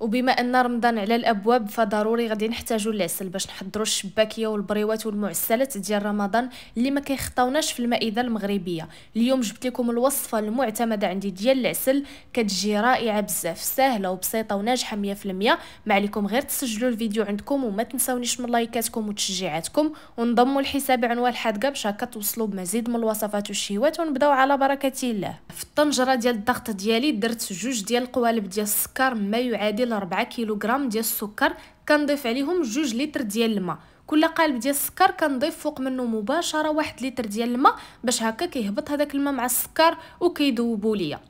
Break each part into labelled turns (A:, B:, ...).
A: وبما ان رمضان على الابواب فضروري غادي نحتاجوا العسل باش نحضروا الشباكيه والبريوات والمعسلات ديال رمضان اللي ما كيخطاوناش في المائده المغربيه اليوم جبت لكم الوصفه المعتمده عندي ديال العسل كتجي رائعه بزاف سهله وبسيطه وناجحه 100% ما عليكم غير تسجلوا الفيديو عندكم وما تنساونيش من لايكاتكم وتشجيعاتكم ونضموا الحساب عنوان الحادقه باش هكا توصلوا بمزيد من الوصفات والشهوات ونبداو على بركه الله في الطنجره ديال الضغط ديالي درت جوج ديال القوالب ديال السكر ما يعادل ديال 4 كيلوغرام ديال السكر كنضيف عليهم جوج لتر ديال الماء كل قالب ديال السكر كنضيف فوق منه مباشره واحد لتر ديال الماء باش هكا كيهبط هذاك الماء مع السكر وكيذوبوا ليا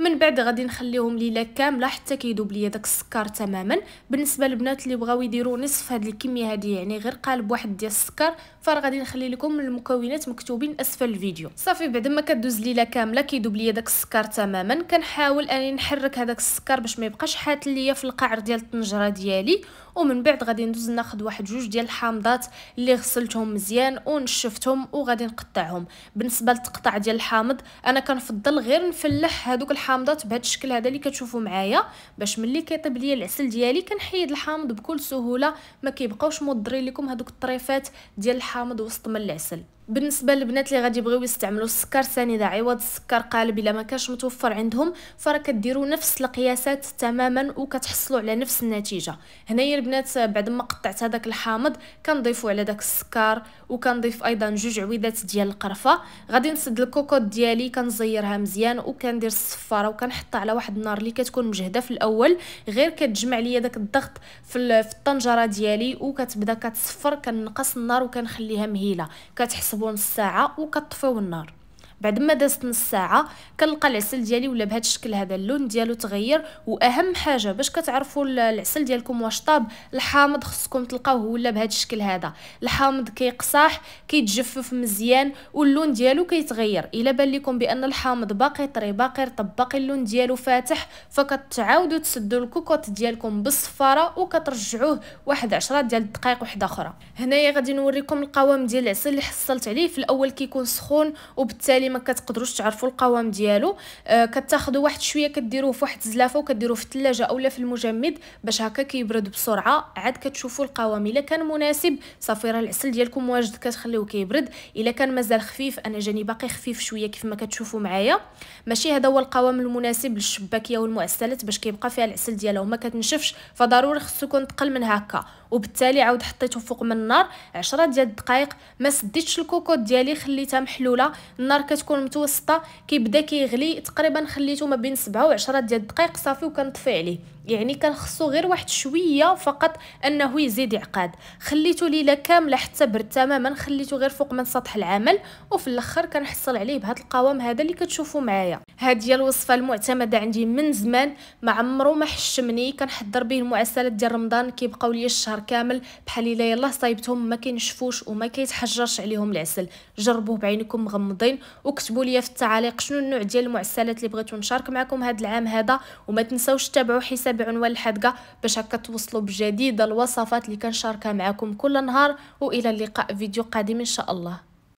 A: من بعد غادي نخليهم ليله كامله حتى كيذوب ليا داك السكر تماما بالنسبه للبنات اللي بغاو يديروا نصف هاد الكميه هادي يعني غير قالب واحد ديال السكر فراه غادي نخلي لكم المكونات مكتوبين اسفل الفيديو صافي بعد ما كدوز ليله كامله كيذوب ليا داك السكر تماما كنحاول اني نحرك هذاك السكر باش ما يبقاش حات ليا في القعر ديال الطنجره ديالي ومن بعد غادي ندوز ناخذ واحد جوج ديال الحامضات اللي غسلتهم مزيان ونشفتهم وغادي نقطعهم بالنسبه للتقطع ديال الحامض انا كنفضل غير نفلح هذوك الحامض حامضات بهذا الشكل هذا اللي كتشوفوا معايا باش ملي كيطيب ليا العسل ديالي كنحيد الحامض بكل سهوله ما كيبقاوش مضرين لكم هذوك الطريفات ديال الحامض وسط من العسل بالنسبه للبنات اللي غادي يبغيو يستعملوا السكر سنيده عوض السكر قالب الا ما كانش متوفر عندهم فراه كديروا نفس القياسات تماما وكتحصلوا على نفس النتيجه هنايا البنات بعد ما قطعت هذاك الحامض كنضيفوا على داك السكر وكنضيف ايضا جوج عويدات ديال القرفه غادي نسد الكوكوط ديالي كنزيرها مزيان وكندير الصفاره وكنحطها على واحد النار اللي كتكون مجهده في الاول غير كتجمع ليا داك الضغط في الطنجره ديالي وكتبدا كتصفر كنقص النار وكنخليها مهيله كتحسب كتسيبو نص ساعه وكطفيو النار بعد ما دازت نص ساعه كنلقى العسل ديالي ولا بهذا الشكل هذا اللون ديالو تغير واهم حاجه باش كتعرفوا العسل ديالكم واش طاب الحامض خصكم تلقاوه ولا بهذا الشكل هذا الحامض كيقصاح كيتجفف مزيان واللون ديالو كيتغير الا بان لكم بان الحامض باقي طري باقي رطب باقي اللون ديالو فاتح فكتعاودوا تسدوا الكوكوط ديالكم بالصفاره وكترجعوه واحد 10 ديال الدقائق واحده اخرى هنايا غادي نوريكم القوام ديال العسل اللي حصلت عليه في الاول كيكون سخون وبالتالي ما كتقدروش تعرفوا القوام ديالو آه كتاخذوا واحد شويه كديروه في واحد الزلافه وكديروه في الثلاجه اولا في المجمد باش هكا كيبرد بسرعه عاد كتشوفوا القوام الا كان مناسب صافي راه العسل ديالكم واجد كتخليوه كيبرد الا كان مازال خفيف انا جاني باقي خفيف شويه كيف ما كتشوفوا معايا ماشي هذا هو القوام المناسب للشباكيه والمعسلات باش كيبقى فيها العسل ديالها وما كتنشفش فضروري خصو يكون تقل من هكا وبالتالي عاود حطيته فوق من النار عشرة ديال الدقائق ما سديتش الكوكوط ديالي خليتها محلوله النار كتكون متوسطه كيبدا كيغلي تقريبا خليته ما بين سبعة و10 ديال الدقائق صافي وكنطفي عليه يعني كان خصو غير واحد شويه فقط انه يزيد يعقد خليته ليله كامله حتى برد تماما خليته غير فوق من سطح العمل وفي الاخر كنحصل عليه بهذا القوام هذا اللي كتشوفوا معايا هذه هي الوصفه المعتمده عندي من زمان ما عمرو ما حشمني كنحضر به المعسلات ديال رمضان كيبقاو ليا الشهر الشهر كامل بحال الا يلاه صايبتهم ما كينشفوش وما كيتحجرش عليهم العسل جربوه بعينكم مغمضين وكتبوا لي في التعاليق شنو النوع ديال المعسلات اللي بغيتو نشارك معكم هذا العام هذا وما تنساوش تتابعوا حساب عنوان الحدقه باش هكا توصلوا بجديد الوصفات اللي كنشاركها معكم كل نهار والى اللقاء فيديو قادم ان شاء الله